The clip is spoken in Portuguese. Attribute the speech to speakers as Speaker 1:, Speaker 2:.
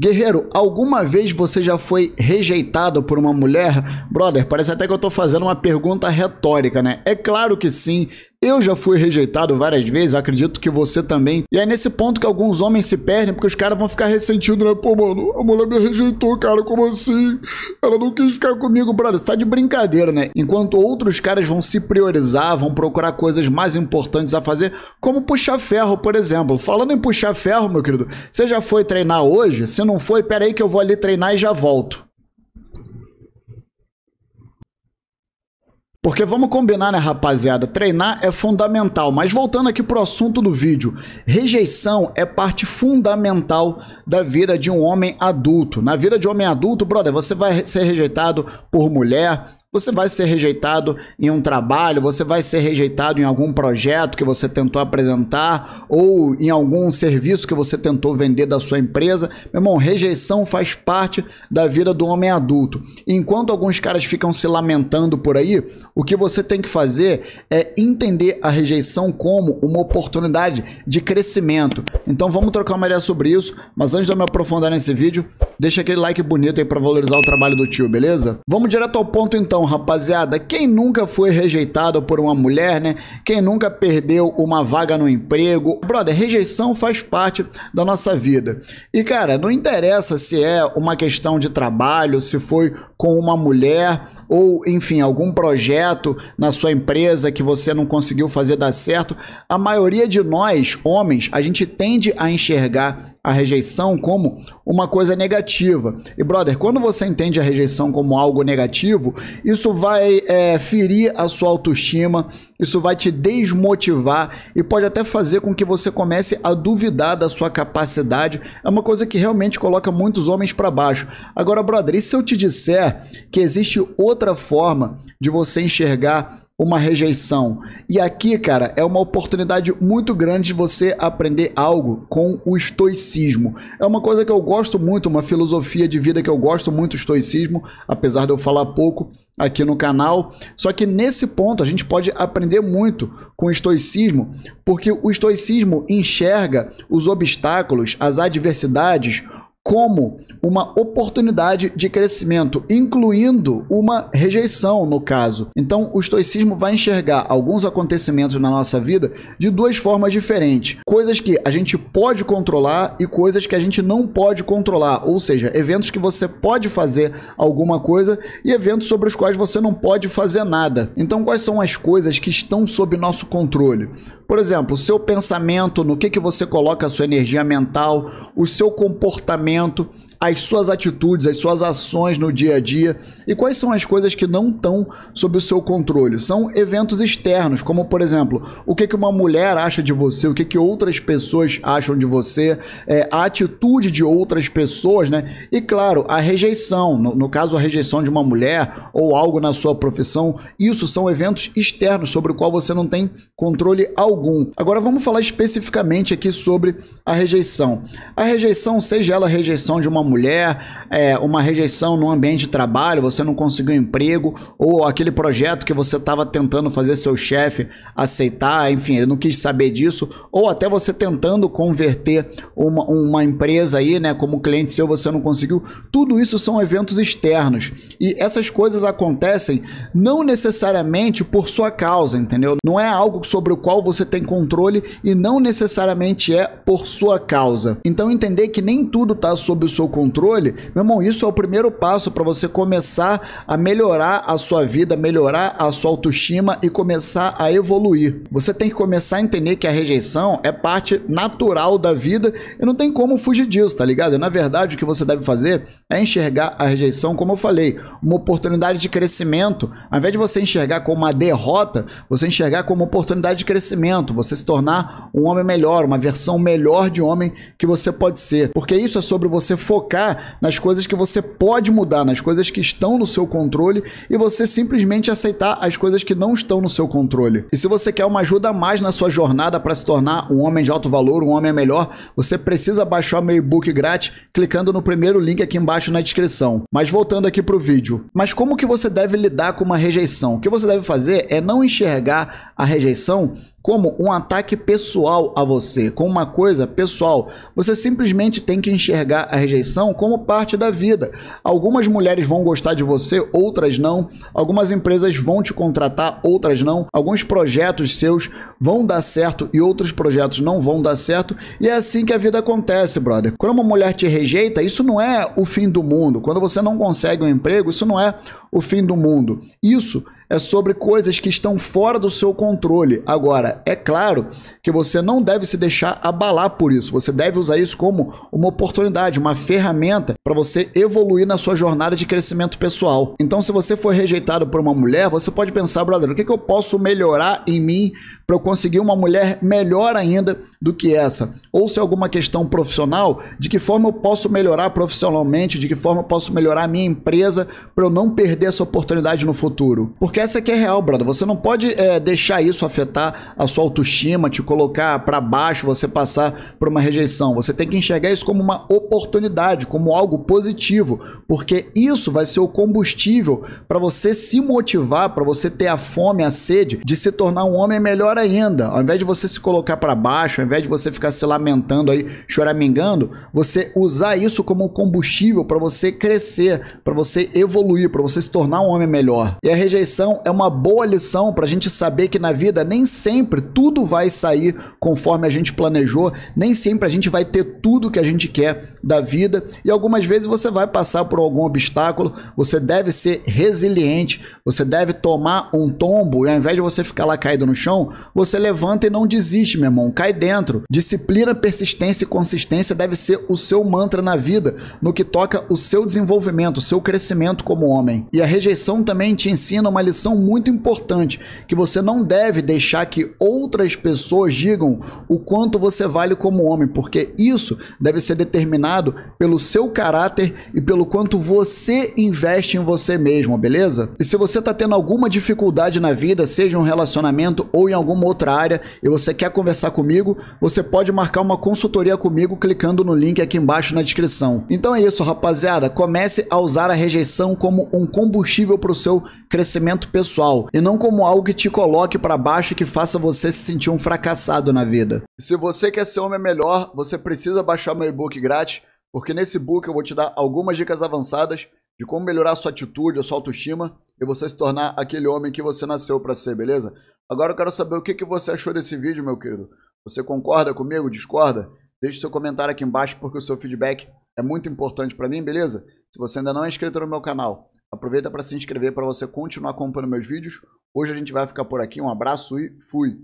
Speaker 1: Guerreiro, alguma vez você já foi rejeitado por uma mulher? Brother, parece até que eu tô fazendo uma pergunta retórica, né? É claro que sim, eu já fui rejeitado várias vezes, acredito que você também. E é nesse ponto que alguns homens se perdem, porque os caras vão ficar ressentidos, né? Pô, mano, a mulher me rejeitou, cara, como assim? Ela não quis ficar comigo, brother. Você tá de brincadeira, né? Enquanto outros caras vão se priorizar, vão procurar coisas mais importantes a fazer, como puxar ferro, por exemplo. Falando em puxar ferro, meu querido, você já foi treinar hoje? Se não foi, peraí que eu vou ali treinar e já volto. Porque vamos combinar, né, rapaziada? Treinar é fundamental. Mas voltando aqui pro assunto do vídeo, rejeição é parte fundamental da vida de um homem adulto. Na vida de um homem adulto, brother, você vai ser rejeitado por mulher, você vai ser rejeitado em um trabalho, você vai ser rejeitado em algum projeto que você tentou apresentar ou em algum serviço que você tentou vender da sua empresa. Meu irmão, rejeição faz parte da vida do homem adulto. Enquanto alguns caras ficam se lamentando por aí, o que você tem que fazer é entender a rejeição como uma oportunidade de crescimento. Então vamos trocar uma ideia sobre isso, mas antes de eu me aprofundar nesse vídeo, deixa aquele like bonito aí para valorizar o trabalho do tio, beleza? Vamos direto ao ponto então. Então, rapaziada, quem nunca foi rejeitado por uma mulher, né? Quem nunca perdeu uma vaga no emprego? Brother, rejeição faz parte da nossa vida. E, cara, não interessa se é uma questão de trabalho, se foi com uma mulher ou, enfim, algum projeto na sua empresa que você não conseguiu fazer dar certo, a maioria de nós, homens, a gente tende a enxergar a rejeição como uma coisa negativa. E, brother, quando você entende a rejeição como algo negativo, isso vai é, ferir a sua autoestima, isso vai te desmotivar e pode até fazer com que você comece a duvidar da sua capacidade. É uma coisa que realmente coloca muitos homens para baixo. Agora, brother, e se eu te disser que existe outra forma de você enxergar uma rejeição. E aqui, cara, é uma oportunidade muito grande de você aprender algo com o estoicismo. É uma coisa que eu gosto muito, uma filosofia de vida que eu gosto muito, o estoicismo, apesar de eu falar pouco aqui no canal. Só que nesse ponto a gente pode aprender muito com o estoicismo, porque o estoicismo enxerga os obstáculos, as adversidades como uma oportunidade de crescimento, incluindo uma rejeição, no caso. Então, o estoicismo vai enxergar alguns acontecimentos na nossa vida de duas formas diferentes: coisas que a gente pode controlar e coisas que a gente não pode controlar, ou seja, eventos que você pode fazer alguma coisa e eventos sobre os quais você não pode fazer nada. Então, quais são as coisas que estão sob nosso controle? Por exemplo, o seu pensamento, no que, que você coloca a sua energia mental, o seu comportamento momento as suas atitudes, as suas ações no dia a dia e quais são as coisas que não estão sob o seu controle. São eventos externos, como por exemplo, o que, que uma mulher acha de você, o que, que outras pessoas acham de você, é, a atitude de outras pessoas, né? E claro, a rejeição, no, no caso a rejeição de uma mulher ou algo na sua profissão, isso são eventos externos sobre o qual você não tem controle algum. Agora vamos falar especificamente aqui sobre a rejeição. A rejeição, seja ela a rejeição de uma mulher, é, uma rejeição no ambiente de trabalho, você não conseguiu emprego, ou aquele projeto que você estava tentando fazer seu chefe aceitar, enfim, ele não quis saber disso, ou até você tentando converter uma, uma empresa aí, né, como cliente seu, você não conseguiu. Tudo isso são eventos externos. E essas coisas acontecem não necessariamente por sua causa, entendeu? Não é algo sobre o qual você tem controle e não necessariamente é por sua causa. Então entender que nem tudo está sob o seu controle controle, meu irmão, isso é o primeiro passo para você começar a melhorar a sua vida, melhorar a sua autoestima e começar a evoluir. Você tem que começar a entender que a rejeição é parte natural da vida e não tem como fugir disso, tá ligado? Na verdade, o que você deve fazer é enxergar a rejeição, como eu falei, uma oportunidade de crescimento. Ao invés de você enxergar como uma derrota, você enxergar como uma oportunidade de crescimento, você se tornar um homem melhor, uma versão melhor de homem que você pode ser. Porque isso é sobre você focar focar nas coisas que você pode mudar, nas coisas que estão no seu controle e você simplesmente aceitar as coisas que não estão no seu controle. E se você quer uma ajuda a mais na sua jornada para se tornar um homem de alto valor, um homem melhor, você precisa baixar meu e-book grátis clicando no primeiro link aqui embaixo na descrição. Mas voltando aqui pro vídeo. Mas como que você deve lidar com uma rejeição? O que você deve fazer é não enxergar a rejeição como um ataque pessoal a você, como uma coisa pessoal. Você simplesmente tem que enxergar a rejeição como parte da vida. Algumas mulheres vão gostar de você, outras não. Algumas empresas vão te contratar, outras não. Alguns projetos seus vão dar certo e outros projetos não vão dar certo. E é assim que a vida acontece, brother. Quando uma mulher te rejeita, isso não é o fim do mundo. Quando você não consegue um emprego, isso não é o fim do mundo. Isso é é sobre coisas que estão fora do seu controle. Agora, é claro que você não deve se deixar abalar por isso. Você deve usar isso como uma oportunidade, uma ferramenta para você evoluir na sua jornada de crescimento pessoal. Então, se você for rejeitado por uma mulher, você pode pensar, brother, o que, que eu posso melhorar em mim para eu conseguir uma mulher melhor ainda do que essa? Ou se é alguma questão profissional, de que forma eu posso melhorar profissionalmente, de que forma eu posso melhorar a minha empresa para eu não perder essa oportunidade no futuro? Porque esquece que é real, brother. Você não pode é, deixar isso afetar a sua autoestima, te colocar para baixo, você passar por uma rejeição. Você tem que enxergar isso como uma oportunidade, como algo positivo, porque isso vai ser o combustível para você se motivar, para você ter a fome, a sede de se tornar um homem melhor ainda. Ao invés de você se colocar para baixo, ao invés de você ficar se lamentando aí, choramingando, você usar isso como combustível para você crescer, para você evoluir, para você se tornar um homem melhor. E a rejeição então é uma boa lição para a gente saber que na vida nem sempre tudo vai sair conforme a gente planejou, nem sempre a gente vai ter tudo que a gente quer da vida e algumas vezes você vai passar por algum obstáculo, você deve ser resiliente, você deve tomar um tombo e ao invés de você ficar lá caído no chão, você levanta e não desiste, meu irmão, cai dentro. Disciplina, persistência e consistência deve ser o seu mantra na vida, no que toca o seu desenvolvimento, o seu crescimento como homem. E a rejeição também te ensina uma lição lição muito importante, que você não deve deixar que outras pessoas digam o quanto você vale como homem, porque isso deve ser determinado pelo seu caráter e pelo quanto você investe em você mesmo, beleza? E se você está tendo alguma dificuldade na vida, seja um relacionamento ou em alguma outra área, e você quer conversar comigo, você pode marcar uma consultoria comigo clicando no link aqui embaixo na descrição. Então é isso, rapaziada. Comece a usar a rejeição como um combustível para o seu crescimento pessoal e não como algo que te coloque para baixo e que faça você se sentir um fracassado na vida. Se você quer ser homem melhor, você precisa baixar meu e-book grátis, porque nesse book eu vou te dar algumas dicas avançadas de como melhorar sua atitude, a sua autoestima e você se tornar aquele homem que você nasceu para ser, beleza? Agora eu quero saber o que, que você achou desse vídeo, meu querido. Você concorda comigo? Discorda? Deixe seu comentário aqui embaixo porque o seu feedback é muito importante para mim, beleza? Se você ainda não é inscrito no meu canal, Aproveita para se inscrever para você continuar acompanhando meus vídeos. Hoje a gente vai ficar por aqui. Um abraço e fui!